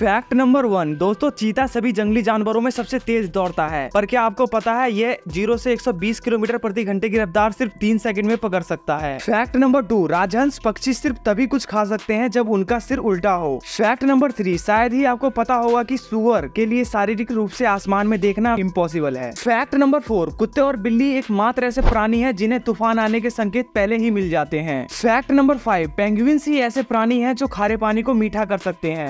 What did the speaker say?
fact number one दोस्तों चीता सभी जंगली जानवरों में सबसे तेज दौड़ता है पर क्या आपको पता है ये जीरो से 120 किलोमीटर प्रति घंटे की रफ्तार सिर्फ तीन सेकंड में पकड़ सकता है फैक्ट नंबर टू राजहंस पक्षी सिर्फ तभी कुछ खा सकते हैं जब उनका सिर उल्टा हो फैक्ट नंबर थ्री शायद ही आपको पता होगा की सुअर के लिए शारीरिक रूप से आसमान में देखना इम्पोसिबल है फैक्ट नंबर फोर कुत्ते और बिल्ली एक मात्र ऐसे प्राणी है जिन्हें तूफान आने के संकेत पहले ही मिल जाते हैं फैक्ट नंबर फाइव पेंगुइन ही ऐसे प्राणी है जो खारे पानी को मीठा कर सकते हैं